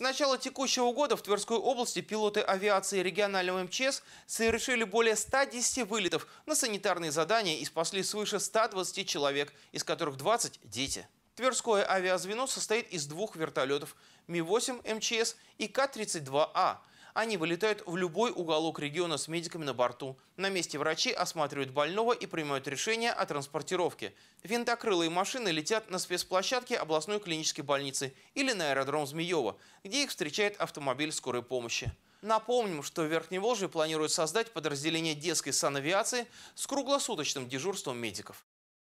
С начала текущего года в Тверской области пилоты авиации регионального МЧС совершили более 110 вылетов на санитарные задания и спасли свыше 120 человек, из которых 20 – дети. Тверское авиазвено состоит из двух вертолетов – Ми-8 МЧС и К-32А – они вылетают в любой уголок региона с медиками на борту. На месте врачи осматривают больного и принимают решение о транспортировке. Винтокрылые машины летят на спецплощадке областной клинической больницы или на аэродром Змеева, где их встречает автомобиль скорой помощи. Напомним, что в Верхней Волжье планируют создать подразделение детской санавиации с круглосуточным дежурством медиков.